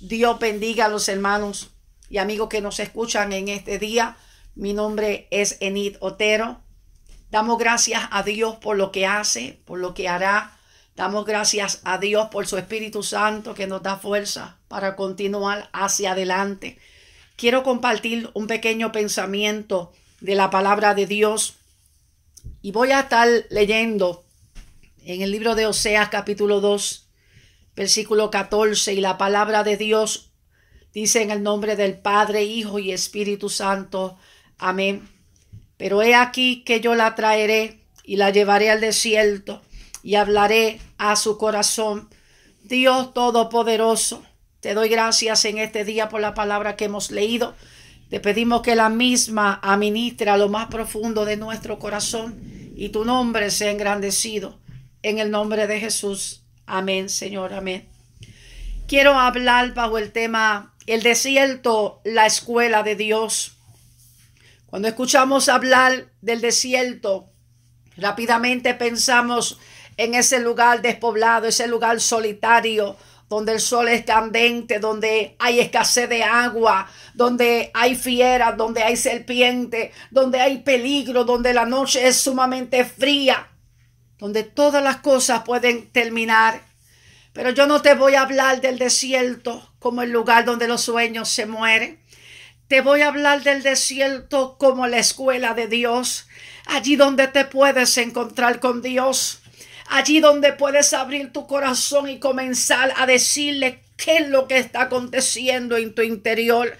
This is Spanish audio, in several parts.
Dios bendiga a los hermanos y amigos que nos escuchan en este día. Mi nombre es Enid Otero. Damos gracias a Dios por lo que hace, por lo que hará. Damos gracias a Dios por su Espíritu Santo que nos da fuerza para continuar hacia adelante. Quiero compartir un pequeño pensamiento de la palabra de Dios y voy a estar leyendo en el libro de Oseas capítulo 2 versículo 14, y la palabra de Dios dice en el nombre del Padre, Hijo y Espíritu Santo. Amén. Pero he aquí que yo la traeré y la llevaré al desierto y hablaré a su corazón. Dios Todopoderoso, te doy gracias en este día por la palabra que hemos leído. Te pedimos que la misma administre lo más profundo de nuestro corazón y tu nombre sea engrandecido. En el nombre de Jesús. Amén, Señor, amén. Quiero hablar bajo el tema el desierto, la escuela de Dios. Cuando escuchamos hablar del desierto, rápidamente pensamos en ese lugar despoblado, ese lugar solitario, donde el sol es candente, donde hay escasez de agua, donde hay fieras, donde hay serpiente, donde hay peligro, donde la noche es sumamente fría donde todas las cosas pueden terminar. Pero yo no te voy a hablar del desierto como el lugar donde los sueños se mueren. Te voy a hablar del desierto como la escuela de Dios, allí donde te puedes encontrar con Dios, allí donde puedes abrir tu corazón y comenzar a decirle qué es lo que está aconteciendo en tu interior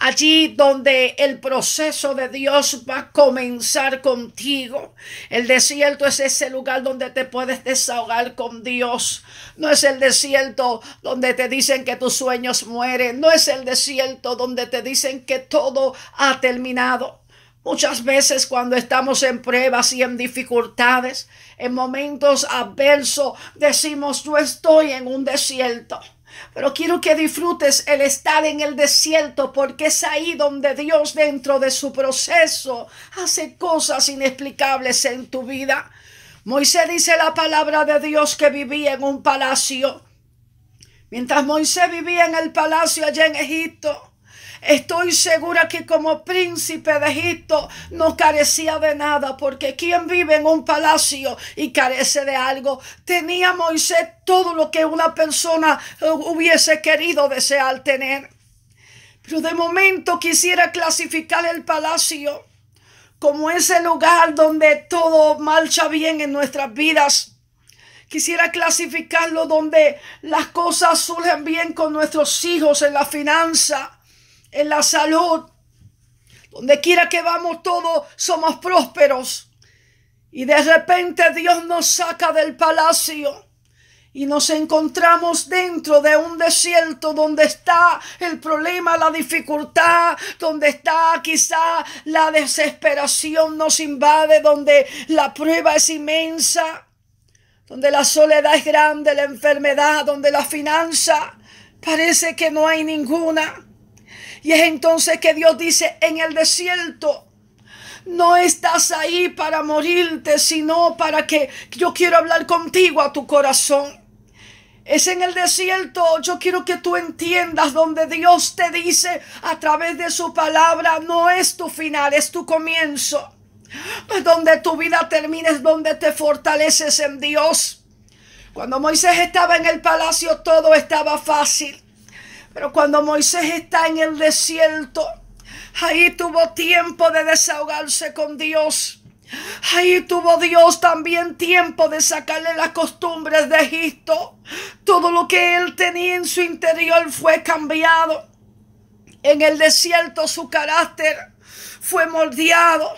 allí donde el proceso de Dios va a comenzar contigo. El desierto es ese lugar donde te puedes desahogar con Dios. No es el desierto donde te dicen que tus sueños mueren. No es el desierto donde te dicen que todo ha terminado. Muchas veces cuando estamos en pruebas y en dificultades, en momentos adversos, decimos, yo estoy en un desierto. Pero quiero que disfrutes el estar en el desierto porque es ahí donde Dios dentro de su proceso hace cosas inexplicables en tu vida. Moisés dice la palabra de Dios que vivía en un palacio. Mientras Moisés vivía en el palacio allá en Egipto, Estoy segura que como príncipe de Egipto no carecía de nada, porque quien vive en un palacio y carece de algo? Tenía Moisés todo lo que una persona eh, hubiese querido desear tener. Pero de momento quisiera clasificar el palacio como ese lugar donde todo marcha bien en nuestras vidas. Quisiera clasificarlo donde las cosas surgen bien con nuestros hijos en la finanza en la salud. Donde quiera que vamos todos somos prósperos. Y de repente Dios nos saca del palacio y nos encontramos dentro de un desierto donde está el problema, la dificultad, donde está quizá la desesperación nos invade, donde la prueba es inmensa, donde la soledad es grande, la enfermedad, donde la finanza parece que no hay ninguna y es entonces que Dios dice, en el desierto no estás ahí para morirte, sino para que yo quiero hablar contigo a tu corazón. Es en el desierto, yo quiero que tú entiendas donde Dios te dice a través de su palabra, no es tu final, es tu comienzo. Donde tu vida termina es donde te fortaleces en Dios. Cuando Moisés estaba en el palacio todo estaba fácil. Pero cuando Moisés está en el desierto, ahí tuvo tiempo de desahogarse con Dios. Ahí tuvo Dios también tiempo de sacarle las costumbres de Egipto. Todo lo que él tenía en su interior fue cambiado. En el desierto su carácter fue moldeado.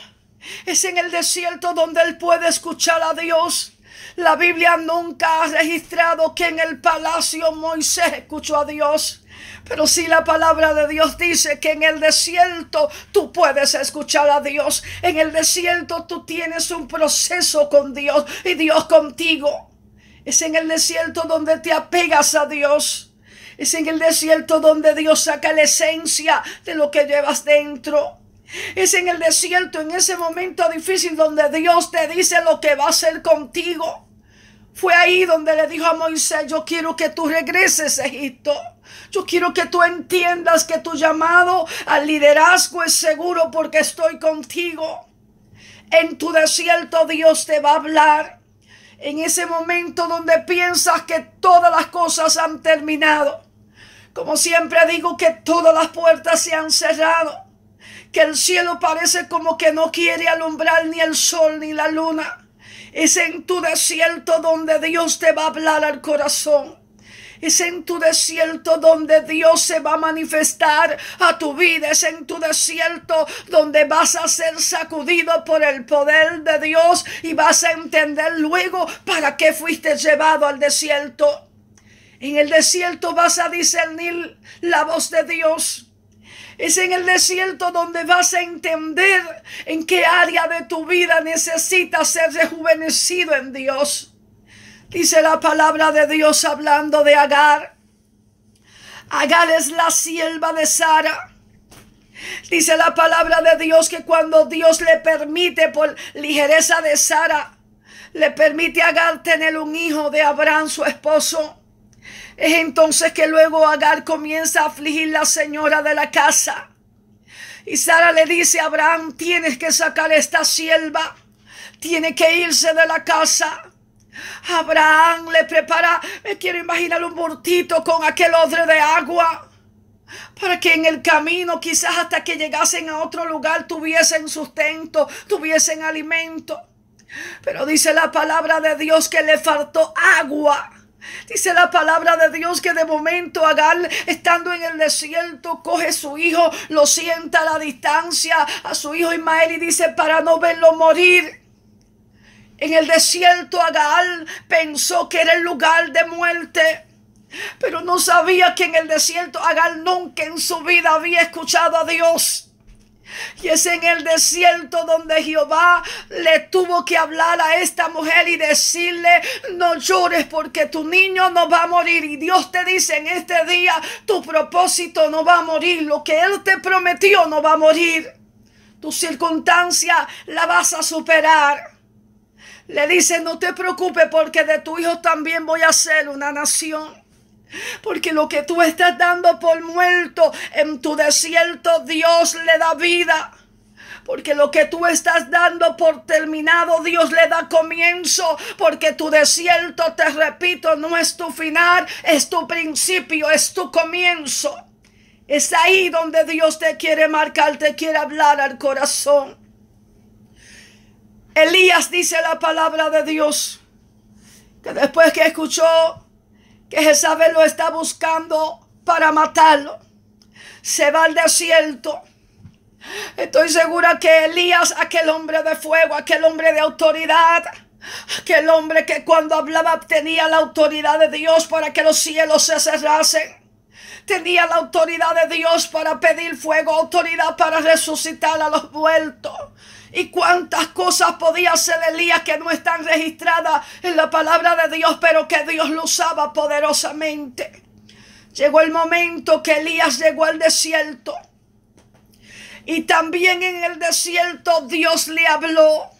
Es en el desierto donde él puede escuchar a Dios. La Biblia nunca ha registrado que en el palacio Moisés escuchó a Dios. Pero si la palabra de Dios dice que en el desierto tú puedes escuchar a Dios, en el desierto tú tienes un proceso con Dios y Dios contigo. Es en el desierto donde te apegas a Dios. Es en el desierto donde Dios saca la esencia de lo que llevas dentro. Es en el desierto, en ese momento difícil donde Dios te dice lo que va a hacer contigo. Fue ahí donde le dijo a Moisés, yo quiero que tú regreses a Egipto. Yo quiero que tú entiendas que tu llamado al liderazgo es seguro porque estoy contigo. En tu desierto Dios te va a hablar. En ese momento donde piensas que todas las cosas han terminado. Como siempre digo que todas las puertas se han cerrado. Que el cielo parece como que no quiere alumbrar ni el sol ni la luna. Es en tu desierto donde Dios te va a hablar al corazón. Es en tu desierto donde Dios se va a manifestar a tu vida. Es en tu desierto donde vas a ser sacudido por el poder de Dios y vas a entender luego para qué fuiste llevado al desierto. En el desierto vas a discernir la voz de Dios. Es en el desierto donde vas a entender en qué área de tu vida necesitas ser rejuvenecido en Dios. Dice la palabra de Dios hablando de Agar. Agar es la sierva de Sara. Dice la palabra de Dios que cuando Dios le permite por ligereza de Sara, le permite a Agar tener un hijo de Abraham, su esposo. Es entonces que luego Agar comienza a afligir la señora de la casa. Y Sara le dice a Abraham, tienes que sacar esta sierva, tiene que irse de la casa. Abraham le prepara, me quiero imaginar un burtito con aquel odre de agua para que en el camino, quizás hasta que llegasen a otro lugar, tuviesen sustento, tuviesen alimento. Pero dice la palabra de Dios que le faltó agua. Dice la palabra de Dios que de momento Agar, estando en el desierto, coge su hijo, lo sienta a la distancia, a su hijo Ismael y dice, para no verlo morir, en el desierto Agaal pensó que era el lugar de muerte. Pero no sabía que en el desierto Agal nunca en su vida había escuchado a Dios. Y es en el desierto donde Jehová le tuvo que hablar a esta mujer y decirle, no llores porque tu niño no va a morir. Y Dios te dice en este día, tu propósito no va a morir, lo que Él te prometió no va a morir. Tu circunstancia la vas a superar. Le dice, no te preocupes porque de tu hijo también voy a ser una nación. Porque lo que tú estás dando por muerto en tu desierto, Dios le da vida. Porque lo que tú estás dando por terminado, Dios le da comienzo. Porque tu desierto, te repito, no es tu final, es tu principio, es tu comienzo. Es ahí donde Dios te quiere marcar, te quiere hablar al corazón. Elías dice la palabra de Dios, que después que escuchó que Jezabel lo está buscando para matarlo, se va al desierto. Estoy segura que Elías, aquel hombre de fuego, aquel hombre de autoridad, aquel hombre que cuando hablaba tenía la autoridad de Dios para que los cielos se cerrasen, tenía la autoridad de Dios para pedir fuego, autoridad para resucitar a los muertos y cuántas cosas podía hacer Elías que no están registradas en la palabra de Dios, pero que Dios lo usaba poderosamente. Llegó el momento que Elías llegó al desierto. Y también en el desierto Dios le habló.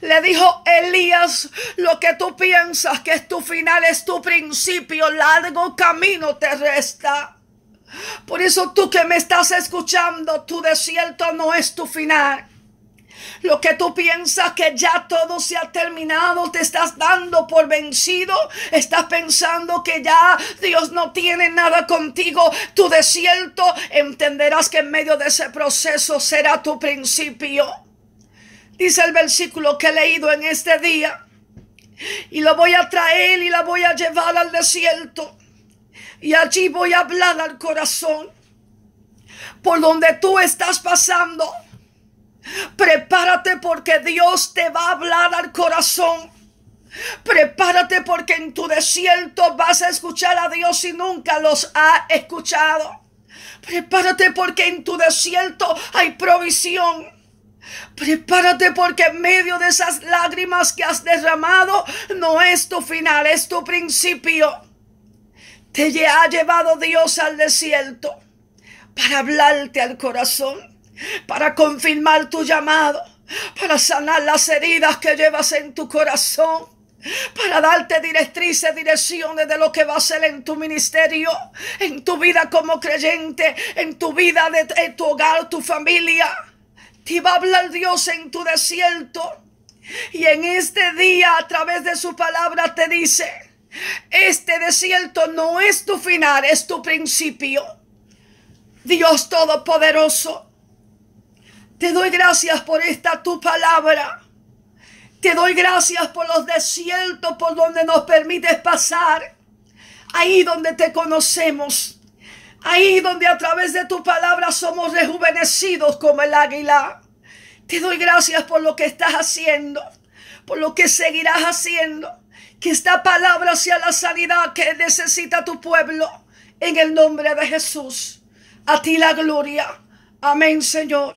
Le dijo Elías, lo que tú piensas que es tu final es tu principio, largo camino te resta. Por eso tú que me estás escuchando, tu desierto no es tu final. Lo que tú piensas que ya todo se ha terminado, te estás dando por vencido, estás pensando que ya Dios no tiene nada contigo, tu desierto, entenderás que en medio de ese proceso será tu principio. Dice el versículo que he leído en este día, y lo voy a traer y la voy a llevar al desierto, y allí voy a hablar al corazón por donde tú estás pasando Prepárate porque Dios te va a hablar al corazón. Prepárate porque en tu desierto vas a escuchar a Dios Y nunca los ha escuchado. Prepárate porque en tu desierto hay provisión. Prepárate porque en medio de esas lágrimas que has derramado no es tu final, es tu principio. Te ha llevado Dios al desierto para hablarte al corazón para confirmar tu llamado, para sanar las heridas que llevas en tu corazón para darte directrices, direcciones de lo que va a ser en tu ministerio, en tu vida como creyente, en tu vida de, tu hogar, tu familia. Te va a hablar Dios en tu desierto. Y en este día, a través de su palabra, te dice, este desierto no es tu final, es tu principio. Dios Todopoderoso te doy gracias por esta tu palabra. Te doy gracias por los desiertos por donde nos permites pasar. Ahí donde te conocemos. Ahí donde a través de tu palabra somos rejuvenecidos como el águila. Te doy gracias por lo que estás haciendo, por lo que seguirás haciendo. Que esta palabra sea la sanidad que necesita tu pueblo. En el nombre de Jesús. A ti la gloria. Amén, Señor.